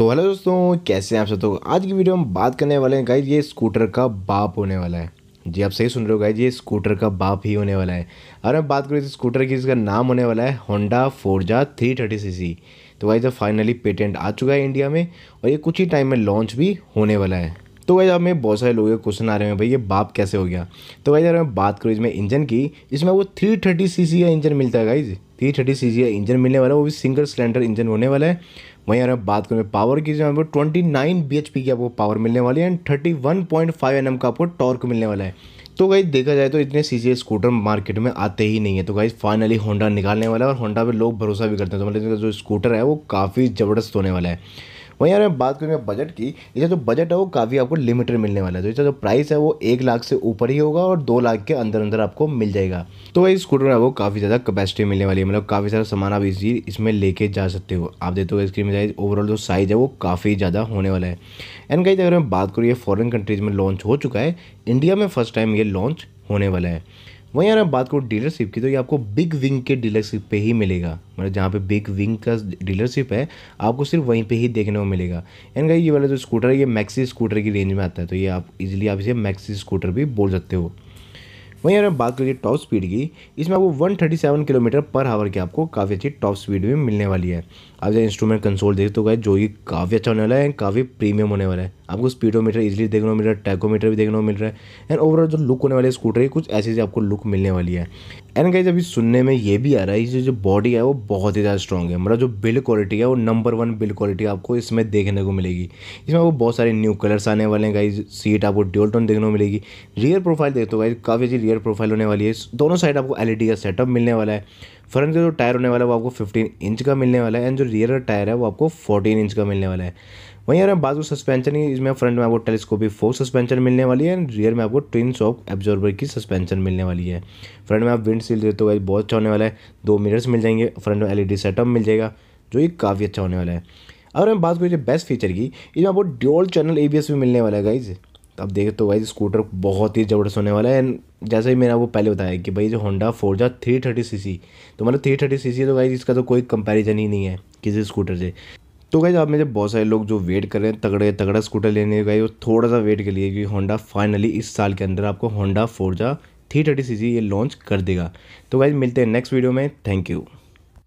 तो हेलो दोस्तों कैसे हैं आप सब तो आज की वीडियो में बात करने वाले हैं गाइज ये स्कूटर का बाप होने वाला है जी आप सही सुन रहे हो गाइज ये स्कूटर का बाप ही होने वाला है अगर मैं बात करूँ तो स्कूटर की इसका नाम होने वाला है Honda Forza three thirty C C तो गाइज फाइनली पेटेंट आ चुका है इंडिया में और ये कुछ ही टाइम में लॉन्च भी होने वाला है तो वही हमें बहुत सारे लोगों के क्वेश्चन आ रहे हैं भाई ये बाप कैसे हो गया तो वही मैं बात करूँ इसमें इंजन की इसमें वो थ्री थर्टी सी सी का इंजन मिलता है guys three thirty C C का इंजन मिलने वाला है वो भी सिंगल सिलेंडर इंजन होने वाला है वहीं अगर मैं बात करूँ पावर की जो है twenty nine B H P की आपको पावर मिलने वाली है and thirty one point five N M का आपको टॉर्क मिलने वाला है तो गाइज देखा जाए तो इतने सी सी स्कूटर मार्केट में आते ही नहीं है तो गाइज फाइनली होंडा निकालने वाला है और होंडा पे लोग भरोसा भी करते हैं तो मतलब जो स्कूटर है वो काफ़ी ज़बरदस्त होने वाला है वहीं अगर बात करें बजट की इसका जो बजट है वो काफ़ी आपको लिमिटेड मिलने वाला है तो इसका जो प्राइस है वो एक लाख से ऊपर ही होगा और दो लाख के अंदर अंदर आपको मिल जाएगा तो इस स्कूटर में आपको काफ़ी ज़्यादा कैपेसिटी मिलने वाली है मतलब काफ़ी सारा सामान आप इसी इसमें लेके जा सकते हो आप देखते हो इसकी मिजाइज ओवरऑल जो साइज़ है वो काफ़ी ज़्यादा होने वाला है एंड कहीं अगर मैं बात करूँ ये फॉरन कंट्रीज़ में लॉन्च हो चुका है इंडिया में फर्स्ट टाइम ये लॉन्च होने वाला है वहीं अगर हम बात करूँ डीलरशिप की तो ये आपको बिग विंग के डीलरशिप पे ही मिलेगा मतलब जहाँ पे बिग विंग का डीलरशिप है आपको सिर्फ वहीं पे ही देखने को मिलेगा एंड ये वाला जो स्कूटर है ये मैक्सी स्कूटर की रेंज में आता है तो ये आप इजीली आप इसे मैक्सी स्कूटर भी बोल सकते हो वहीं अगर बात करिए टॉप स्पीड की इसमें आपको वन किलोमीटर पर आवर की आपको काफ़ी अच्छी टॉप स्पीड भी मिलने वाली है आप जैसे इंस्ट्रूमेंट कंसोल देख तो गए जो ये काफ़ी अच्छा होने वाला है काफ़ी प्रीमियम होने वाला है आपको स्पीडोमीटर इजिली देखने को मिल रहा है टैकोमीटर भी देखने को मिल रहा है एंड ओवरऑल जो लुक होने वाली है स्कूटर की कुछ ऐसी आपको लुक मिलने वाली है एंड गाइज अभी सुनने में ये भी आ रहा है कि जो बॉडी है वो बहुत ही ज़्यादा स्ट्रॉग है मतलब जो बिल्ड क्वालिटी है वो नंबर वन बिल्ड क्वालिटी आपको इसमें देखने को मिलेगी इसमें आपको बहुत सारे न्यू कलर्स आने वाले हैं गाइज सीट आपको ड्यूल टोन देखने को मिलेगी रियर प्रोफाइल देखते हो गाइज काफ़ी अच्छी रियर प्रोफाइल होने वाली है दोनों साइड आपको एल का सेटअप मिलने वाला है फ्रंट का जो टायर होने वाला है वो आपको 15 इंच का मिलने वाला है एंड जो रियर टायर है वो आपको फोर्टीन इंच का मिलने वाला है वहीं अगर बाजू सस्पेंशन की इसमें फ्रंट में आपको टेलीस्कोपिक फोर सस्पेंशन मिलने वाली है एंड रियर में आपको ट्विन शॉक एब्जॉर्बर की सस्पेंशन मिलने वाली है फ्रंट में आप विंड सील देते हो बहुत अच्छा होने वाला है दो मीटर्स मिल जाएंगे फ्रंट में एल सेटअप मिल जाएगा जो ये काफ़ी अच्छा होने वाला है अगर हम बात करें बेस्ट फीचर की इसमें आपको ड्योल चैनल ए भी मिलने वाला है गाइज़ तो आप तो भाई स्कूटर बहुत ही ज़बरदस्त होने वाला है एंड जैसा ही मैंने आपको पहले बताया कि भाई जो Honda Forza three thirty C C तो मतलब थ्री थर्टी सी सी तो भाई इसका तो कोई कंपेरिजन ही नहीं है किसी स्कूटर से तो गाइज आप में जब बहुत सारे लोग जो वेट कर रहे हैं तगड़े तगड़ा स्कूटर लेने भाई वो थोड़ा सा वेट के लिए क्योंकि होंडा फाइनली इस साल के अंदर आपको Honda Forza three thirty C C ये लॉन्च कर देगा तो गाइज मिलते हैं नेक्स्ट वीडियो में थैंक यू